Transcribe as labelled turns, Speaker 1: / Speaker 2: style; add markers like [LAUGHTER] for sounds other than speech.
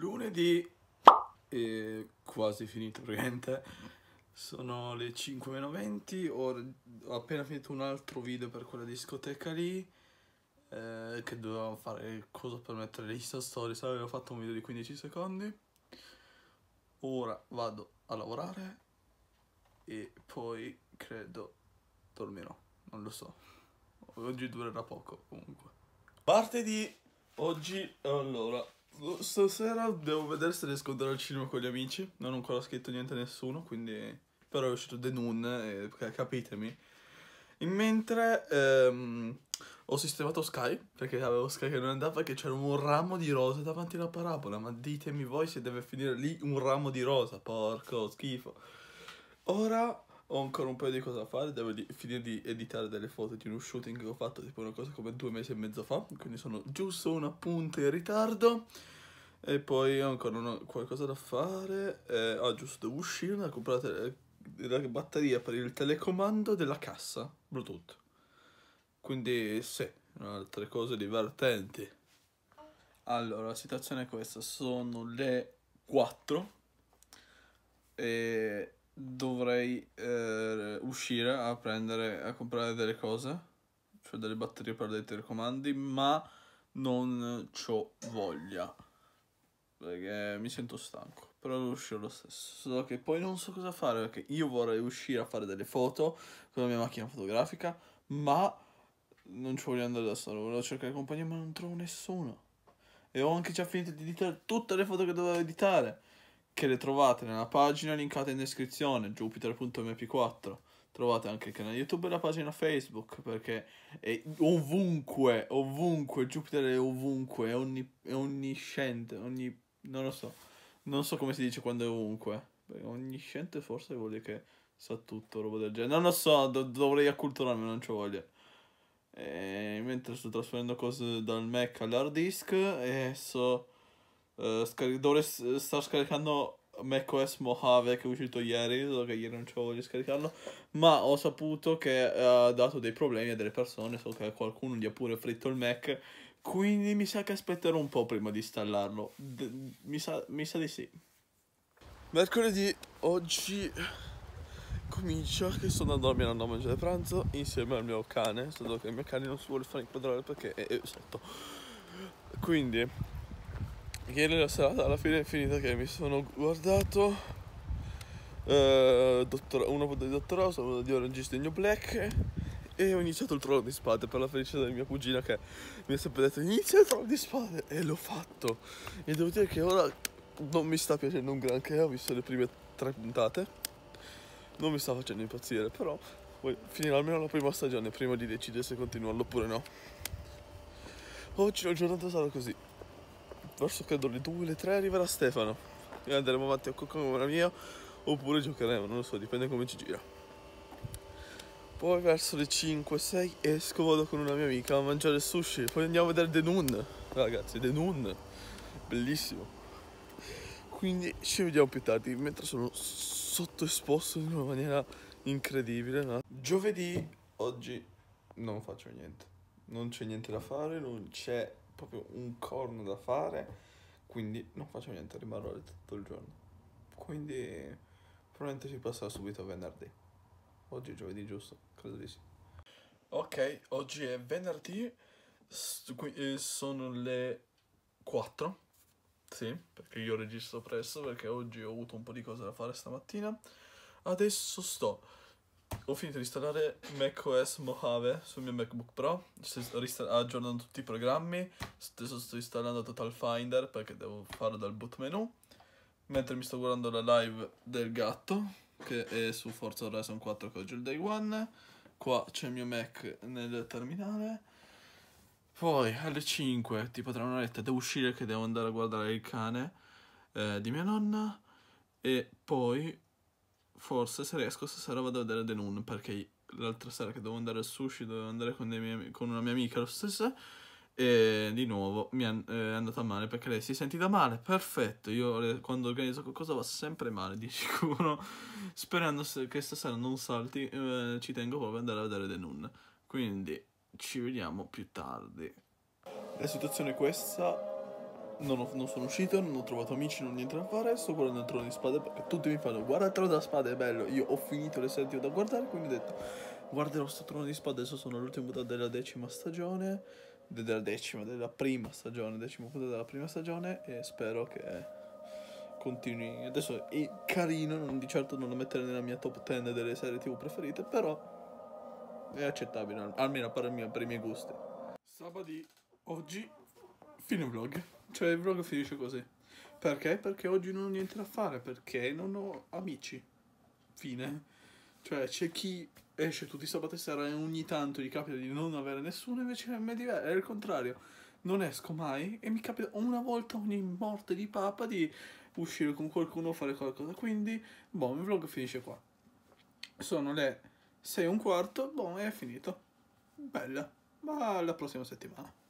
Speaker 1: Lunedì è quasi finito praticamente, sono le 5.20, ho, ho appena finito un altro video per quella discoteca lì eh, che dovevamo fare cosa per mettere le Insta Stories, avevo fatto un video di 15 secondi ora vado a lavorare e poi credo dormirò, non lo so. Oggi durerà poco comunque. di oggi, allora, stasera devo vedere se riesco ad andare al cinema con gli amici. Non ho ancora scritto niente a nessuno, quindi... Però è uscito The Nun, eh, capitemi. In mentre ehm, ho sistemato Sky, perché avevo Sky che non andava, perché c'era un ramo di rosa davanti alla parabola. Ma ditemi voi se deve finire lì un ramo di rosa, porco schifo. Ora ho ancora un paio di cose da fare, devo di- finire di editare delle foto di uno shooting che ho fatto tipo una cosa come due mesi e mezzo fa, quindi sono giusto una punta in ritardo. E poi ho ancora una, qualcosa da fare, eh, ah giusto, devo uscire da comprare la batteria per il telecomando della cassa Bluetooth. Quindi sì, altre cose divertenti. Allora, la situazione è questa, sono le 4 e dovrei eh, uscire a prendere, a comprare delle cose, cioè delle batterie per dei telecomandi, ma non ho voglia perché mi sento stanco. Però devo uscire lo stesso. so che poi non so cosa fare perché io vorrei uscire a fare delle foto con la mia macchina fotografica, ma non ci voglio andare da solo. Volevo cercare compagnia, ma non trovo nessuno. E ho anche già finito di editare tutte le foto che dovevo editare che le trovate nella pagina linkata in descrizione, jupiter.mp4. Trovate anche il canale YouTube e la pagina Facebook, perché è ovunque, ovunque, Jupiter è ovunque, è, ogni, è onnisciente, ogni... non lo so, non so come si dice quando è ovunque. Perché onnisciente forse vuol dire che sa tutto, roba del genere. Non lo so, do dovrei acculturarmi, non ci voglio. E eh, mentre sto trasferendo cose dal Mac all'hard disk e so uh, dove sta scaricando macOS Mojave che è uscito ieri, solo che ieri non c'avevo di scaricarlo, ma ho saputo che eh, ha dato dei problemi a delle persone, so che qualcuno gli ha pure fritto il Mac, quindi mi sa che aspetterò un po' prima di installarlo, D mi, sa, mi sa di sì. Mercoledì oggi comincia che sto andando a mia a mangiare pranzo insieme al mio cane, solo che il mio cane non si vuole fare inquadrare perché è sotto. Quindi ieri la serata alla fine è finita che mi sono guardato eh, dottor- una puntata di Dottor House, una di Orange is the New Black e ho iniziato il trono di spade per la felicità di mia cugina che mi ha sempre detto inizia il trono di spade e l'ho fatto e devo dire che ora non mi sta piacendo un granché, ho visto le prime tre puntate non mi sta facendo impazzire però poi finirà almeno la prima stagione prima di decidere se continuarlo oppure no oggi la giornata sarà così verso credo le 2 o le 3 arriverà Stefano e andremo avanti a Coccomera mia oppure giocheremo non lo so dipende come ci gira poi verso le 5 6 esco vado con una mia amica a mangiare sushi poi andiamo a vedere The Noon ragazzi The Noon bellissimo quindi ci vediamo più tardi mentre sono sottoesposto in una maniera incredibile no? giovedì oggi non faccio niente non c'è niente da fare non c'è proprio un corno da fare, quindi non faccio niente, rimarrò a tutto il giorno. Quindi probabilmente si passerà subito a venerdì. Oggi è giovedì, giusto? Credo di sì. Ok, oggi è venerdì, eh, sono le 4. Sì, perché io registro presto perché oggi ho avuto un po' di cose da fare stamattina. Adesso sto ho finito di installare macOS Mojave sul mio MacBook Pro, sto aggiornando tutti i programmi, adesso sto installando Total Finder perché devo farlo dal boot menu, mentre mi sto guardando la live del gatto che è su Forza Horizon 4 che oggi è il day one, qua c'è il mio Mac nel terminale, poi alle 5, tipo tra un'oretta, devo uscire che devo andare a guardare il cane eh, di mia nonna e poi forse se riesco stasera vado a vedere The Noon perché l'altra sera che dovevo andare al sushi, dovevo andare con, miei, con una mia amica lo stesso e di nuovo mi eh, è, eh, andata male perché lei si è sentita male, perfetto, io quando organizzo qualcosa va sempre male [LAUGHS] di sicuro, sperando che stasera non salti eh, ci tengo proprio ad andare a vedere The Noon, quindi ci vediamo più tardi. La situazione è questa, non, ho, non, sono uscito, non ho trovato amici, non ho niente da fare, sto guardando il trono di spade perché tutti mi fanno guarda il trono di spade, è bello, io ho finito le serie da guardare, quindi ho detto guarderò sto trono di spade, adesso sono all'ultima puntata della decima stagione, della decima, della prima stagione, decima puntata della prima stagione e spero che continui. Adesso è carino, non, di certo non lo mettere nella mia top 10 delle serie tv preferite, però è accettabile, almeno per, mio, per i miei gusti. Sabadì, oggi, fine vlog. Cioè il vlog finisce così. Perché? Perché oggi non ho niente da fare, perché non ho amici. Fine. Cioè c'è chi esce tutti sabato sera e ogni tanto gli capita di non avere nessuno, invece a me è il contrario. Non esco mai e mi capita una volta ogni morte di papa di uscire con qualcuno o fare qualcosa. Quindi, boh, il vlog finisce qua. Sono le 6 e un quarto, boh, è finito. Bella. Ma alla prossima settimana.